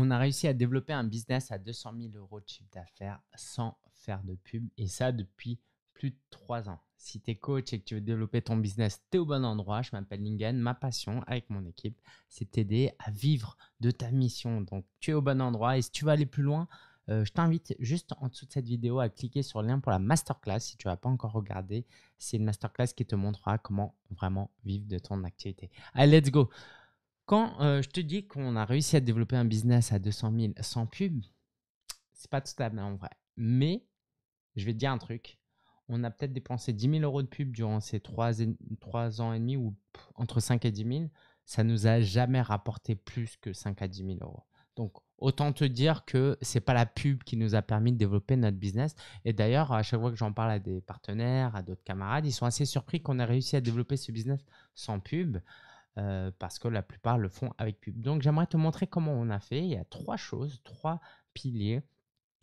on a réussi à développer un business à 200 000 euros de chiffre d'affaires sans faire de pub et ça depuis plus de trois ans. Si tu es coach et que tu veux développer ton business, tu es au bon endroit. Je m'appelle Lingen. Ma passion avec mon équipe, c'est t'aider à vivre de ta mission. Donc, tu es au bon endroit. Et si tu veux aller plus loin, euh, je t'invite juste en dessous de cette vidéo à cliquer sur le lien pour la masterclass si tu l'as pas encore regardé. C'est une masterclass qui te montrera comment vraiment vivre de ton activité. Allez, let's go! Quand euh, je te dis qu'on a réussi à développer un business à 200 000 sans pub, c'est pas tout à fait en vrai. Mais je vais te dire un truc. On a peut-être dépensé 10 000 euros de pub durant ces 3, ans et demi ou entre 5 et 10 000. Ça nous a jamais rapporté plus que 5 à 10 000 euros. Donc, autant te dire que c'est pas la pub qui nous a permis de développer notre business. Et d'ailleurs, à chaque fois que j'en parle à des partenaires, à d'autres camarades, ils sont assez surpris qu'on ait réussi à développer ce business sans pub. Euh, parce que la plupart le font avec pub. Donc j'aimerais te montrer comment on a fait. Il y a trois choses, trois piliers.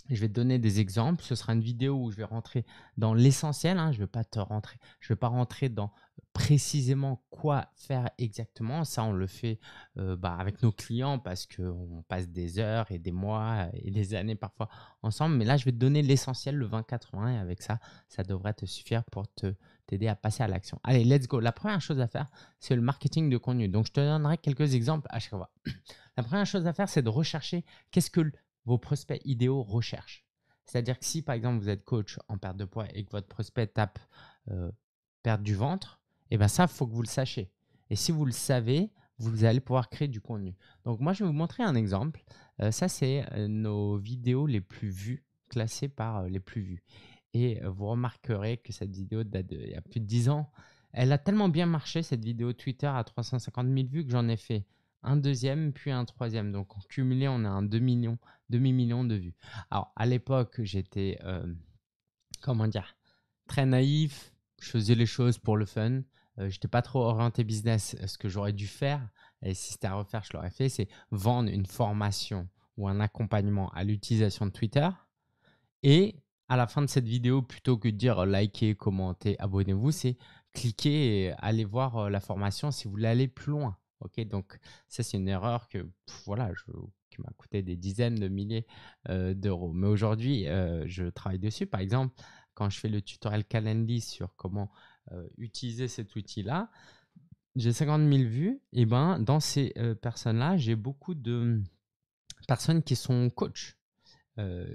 Je vais te donner des exemples. Ce sera une vidéo où je vais rentrer dans l'essentiel. Hein. Je ne vais pas te rentrer. Je vais pas rentrer dans précisément quoi faire exactement. Ça, on le fait euh, bah, avec nos clients parce qu'on passe des heures et des mois et des années parfois ensemble. Mais là, je vais te donner l'essentiel, le 20-80. Et avec ça, ça devrait te suffire pour te t'aider à passer à l'action. Allez, let's go. La première chose à faire, c'est le marketing de contenu. Donc, je te donnerai quelques exemples à chaque fois. La première chose à faire, c'est de rechercher qu'est-ce que vos prospects idéaux recherchent. C'est-à-dire que si, par exemple, vous êtes coach en perte de poids et que votre prospect tape euh, perte du ventre, eh bien ça, il faut que vous le sachiez. Et si vous le savez, vous allez pouvoir créer du contenu. Donc moi, je vais vous montrer un exemple. Euh, ça, c'est euh, nos vidéos les plus vues, classées par les plus vues. Et vous remarquerez que cette vidéo date d'il y a plus de 10 ans. Elle a tellement bien marché, cette vidéo Twitter à 350 000 vues, que j'en ai fait un deuxième, puis un troisième. Donc en cumulé, on a un demi-million de vues. Alors à l'époque, j'étais, comment dire, très naïf. Je faisais les choses pour le fun. je n'étais pas trop orienté business. Euh, ce que j'aurais dû faire, et si c'était à refaire, je l'aurais fait, c'est vendre une formation ou un accompagnement à l'utilisation de Twitter et à la fin de cette vidéo, plutôt que de dire likez, commentez, abonnez-vous, c'est cliquez et allez voir la formation si vous voulez aller plus loin. Ok, donc ça c'est une erreur que voilà, qui m'a coûté des dizaines de milliers d'euros. Mais aujourd'hui, je travaille dessus. Par exemple, quand je fais le tutoriel Calendly sur comment utiliser cet outil-là, j'ai 50 000 vues. Et eh ben, dans ces personnes-là, j'ai beaucoup de mmh, personnes qui sont coachs euh,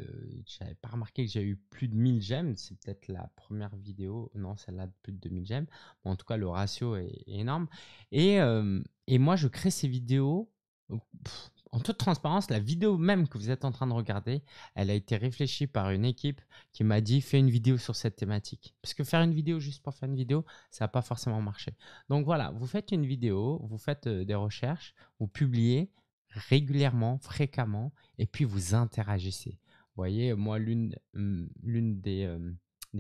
j'avais pas remarqué que j'ai eu plus de 1000 j'aime. C'est peut-être la première vidéo. Non, celle-là de plus de 2000 j'aime. en tout cas, le ratio est énorme. Et, et moi, je crée ces vidéos. en toute transparence, la vidéo même que vous êtes en train de regarder, elle a été réfléchie par une équipe qui m'a dit fais une vidéo sur cette thématique. Parce que faire une vidéo juste pour faire une vidéo, ça n'a pas forcément marché. Donc voilà, vous faites une vidéo, vous faites des recherches, vous publiez, régulièrement, fréquemment, et puis vous interagissez. Vous voyez, moi, l'une des,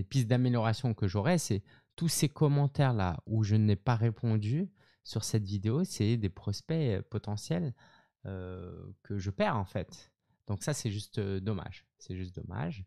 pistes d'amélioration que j'aurais, c'est tous ces commentaires-là où je n'ai pas répondu sur cette vidéo, c'est des prospects potentiels que je perds en fait. Donc ça, c'est juste dommage. C'est juste dommage.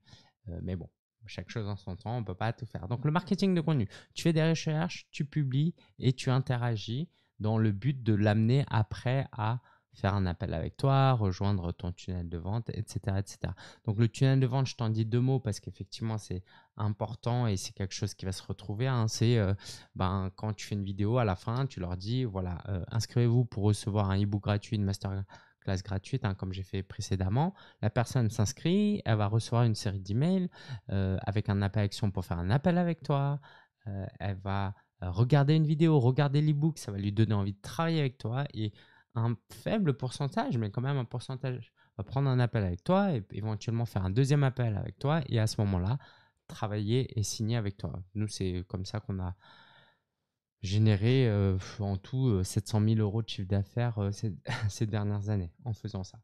mais bon, chaque chose en son temps, on ne peut pas tout faire. Donc le marketing de contenu, tu fais des recherches, tu publies et tu interagis dans le but de l'amener après à faire un appel avec toi, rejoindre ton tunnel de vente, etc. etc. Donc le tunnel de vente, je t'en dis deux mots parce qu'effectivement c'est important et c'est quelque chose qui va se retrouver. Hein. C'est euh, ben, quand tu fais une vidéo à la fin, tu leur dis, voilà, euh, inscrivez-vous pour recevoir un e-book gratuit, une masterclass gratuite, hein, comme j'ai fait précédemment. La personne s'inscrit, elle va recevoir une série d'emails euh, avec un appel action pour faire un appel avec toi. Euh, elle va regarder une vidéo, regarder l'ebook, ça va lui donner envie de travailler avec toi. Et un faible pourcentage, mais quand même un pourcentage, va prendre un appel avec toi et éventuellement faire un deuxième appel avec toi et à ce moment-là, travailler et signer avec toi. Nous, c'est comme ça qu'on a généré euh, en tout 700 euh, 000 euros de chiffre d'affaires euh, ces dernières années en faisant ça.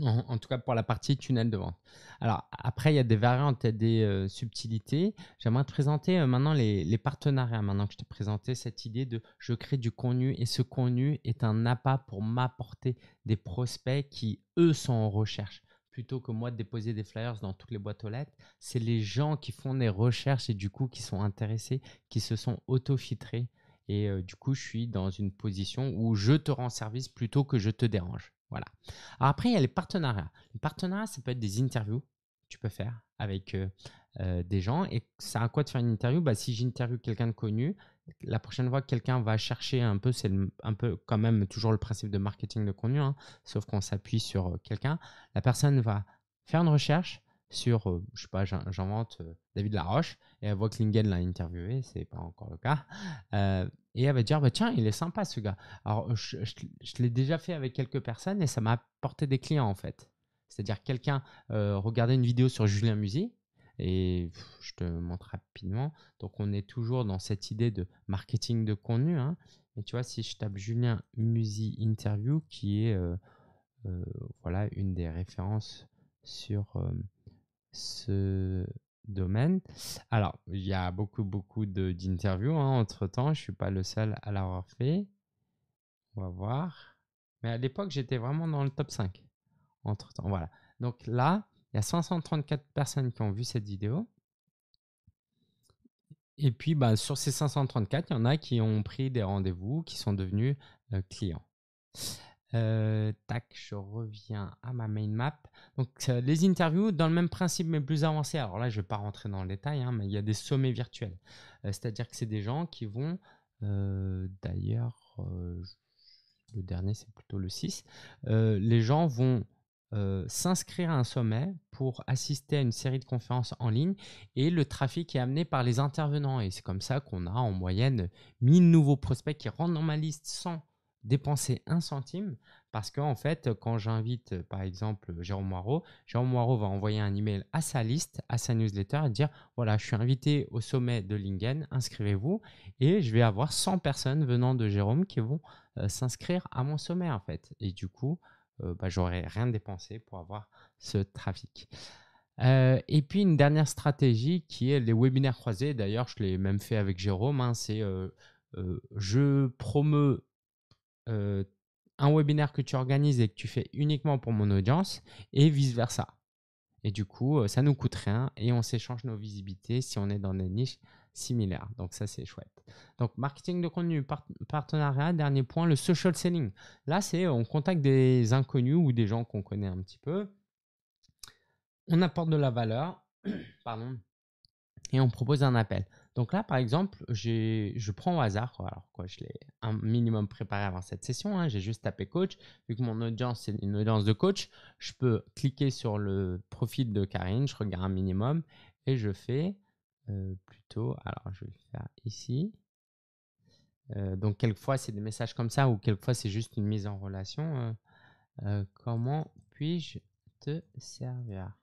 En, tout cas pour la partie tunnel de vente. Alors après, il y a des variantes et des euh, subtilités. J'aimerais te présenter euh, maintenant les, partenariats, maintenant que je t'ai présenté cette idée de je crée du contenu et ce contenu est un appât pour m'apporter des prospects qui, eux, sont en recherche. Plutôt que moi de déposer des flyers dans toutes les boîtes aux lettres, c'est les gens qui font des recherches et du coup qui sont intéressés, qui se sont auto-filtrés. Et euh, du coup, je suis dans une position où je te rends service plutôt que je te dérange. Voilà. Alors après, il y a les partenariats. Les partenariats, ça peut être des interviews que tu peux faire avec euh, euh, des gens. Et ça à quoi de faire une interview bah, Si j'interviewe quelqu'un de connu, la prochaine fois que quelqu'un va chercher un peu, c'est un peu quand même toujours le principe de marketing de connu, hein, sauf qu'on s'appuie sur euh, quelqu'un. La personne va faire une recherche sur, je je sais pas, j'invente David Laroche, et elle voit que Lingen l'a interviewé, c'est pas encore le cas et elle va dire bah, tiens il est sympa ce gars alors je, l'ai déjà fait avec quelques personnes et ça m'a apporté des clients en fait c'est-à-dire quelqu'un euh, regardait une vidéo sur Julien Musy et je te montre rapidement donc on est toujours dans cette idée de marketing de contenu hein. et tu vois si je tape Julien Musy interview qui est euh, euh, voilà une des références sur ce domaine. Alors, il y a beaucoup, beaucoup d'interviews hein, entre-temps. Je ne suis pas le seul à l'avoir fait. On va voir. Mais à l'époque, j'étais vraiment dans le top 5. Entre-temps, voilà. Donc là, il y a 534 personnes qui ont vu cette vidéo. Et puis, bah, sur ces 534, il y en a qui ont pris des rendez-vous, qui sont devenus euh, clients. Euh, tac, je reviens à ma main map. Donc euh, les interviews, dans le même principe mais plus avancé. Alors là, je ne vais pas rentrer dans le détail, hein, mais il y a des sommets virtuels. Euh, c'est-à-dire que c'est des gens qui vont, d'ailleurs, le dernier c'est plutôt le 6, les gens vont s'inscrire à un sommet pour assister à une série de conférences en ligne et le trafic est amené par les intervenants. Et c'est comme ça qu'on a en moyenne 1000 nouveaux prospects qui rentrent dans ma liste sans dépenser un centime parce qu'en fait, quand j'invite euh, par exemple Jérôme Moirot, Jérôme Moirot va envoyer un email à sa liste, à sa newsletter et dire voilà, je suis invité au sommet de Lingen, inscrivez-vous et je vais avoir 100 personnes venant de Jérôme qui vont euh, s'inscrire à mon sommet en fait. Et du coup, euh, bah, j'aurai bah, rien dépensé pour avoir ce trafic. et puis une dernière stratégie qui est les webinaires croisés. D'ailleurs, je l'ai même fait avec Jérôme. Hein, c'est je promeux un webinaire que tu organises et que tu fais uniquement pour mon audience et vice-versa. Et du coup, ça nous coûte rien et on s'échange nos visibilités si on est dans des niches similaires. Donc ça, c'est chouette. Donc marketing de contenu, partenariat, dernier point, le social selling. Là, c'est on contacte des inconnus ou des gens qu'on connaît un petit peu. On apporte de la valeur, pardon, et on propose un appel. Donc là, par exemple, je prends au hasard, alors quoi, je l'ai un minimum préparé avant cette session, hein. j'ai juste tapé coach. Vu que mon audience c'est une audience de coach, je peux cliquer sur le profil de Karine, je regarde un minimum et je fais euh, plutôt, alors je vais faire ici. Euh, donc quelquefois c'est des messages comme ça ou quelquefois c'est juste une mise en relation. Euh, comment puis-je te servir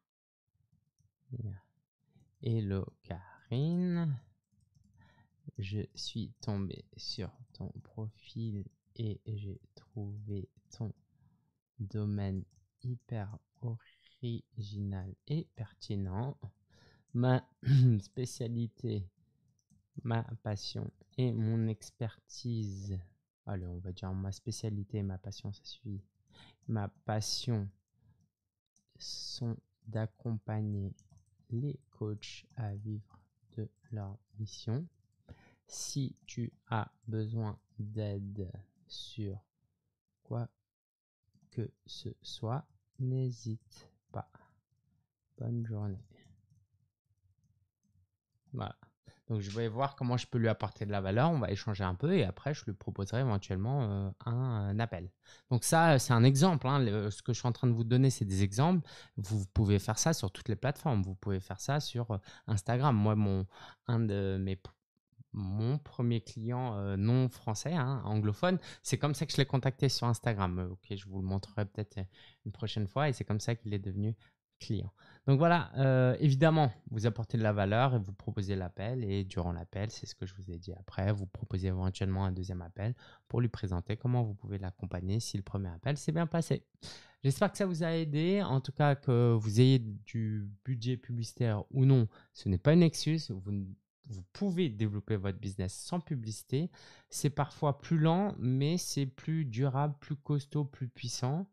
Hello Karine je suis tombé sur ton profil et j'ai trouvé ton domaine hyper original et pertinent. Ma spécialité, ma passion et mon expertise. Allez, on va dire ma spécialité et ma passion, ça suffit. Ma passion sont d'accompagner les coachs à vivre de leur mission si tu as besoin d'aide sur quoi que ce soit, n'hésite pas. Bonne journée. Voilà. Donc je vais voir comment je peux lui apporter de la valeur, on va échanger un peu et après je lui proposerai éventuellement euh, un, appel. Donc ça c'est un exemple, hein. ce que je suis en train de vous donner c'est des exemples, vous pouvez faire ça sur toutes les plateformes, vous pouvez faire ça sur euh, Instagram. Moi mon, un de mes mon premier client euh, non français, hein, anglophone. C'est comme ça que je l'ai contacté sur Instagram. Euh, ok, je vous le montrerai peut-être euh, une prochaine fois. Et c'est comme ça qu'il est devenu client. Donc voilà, évidemment, vous apportez de la valeur et vous proposez l'appel. Et durant l'appel, c'est ce que je vous ai dit après, vous proposez éventuellement un deuxième appel pour lui présenter comment vous pouvez l'accompagner si le premier appel s'est bien passé. J'espère que ça vous a aidé. En tout cas, que vous ayez du budget publicitaire ou non, ce n'est pas une excuse. Vous vous pouvez développer votre business sans publicité. C'est parfois plus lent, mais c'est plus durable, plus costaud, plus puissant.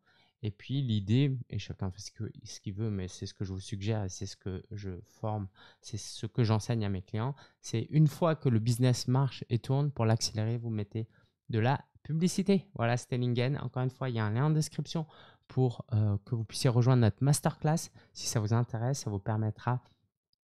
Et puis l'idée, et chacun fait ce qu'il ce veut, mais c'est ce que je vous suggère c'est ce que je forme, c'est ce que j'enseigne à mes clients, c'est une fois que le business marche et tourne, pour l'accélérer, vous mettez de la publicité. Voilà, Stellingen. Encore une fois, il y a un lien en description pour euh, que vous puissiez rejoindre notre masterclass. Si ça vous intéresse, ça vous permettra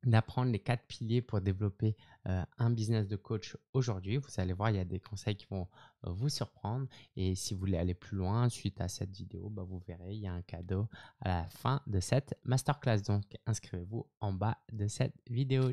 d'apprendre les quatre piliers pour développer euh, un business de coach aujourd'hui. Vous allez voir, il y a des conseils qui vont euh, vous surprendre. Et si vous voulez aller plus loin suite à cette vidéo, bah, vous verrez, il y a un cadeau à la fin de cette masterclass. Donc inscrivez-vous en bas de cette vidéo.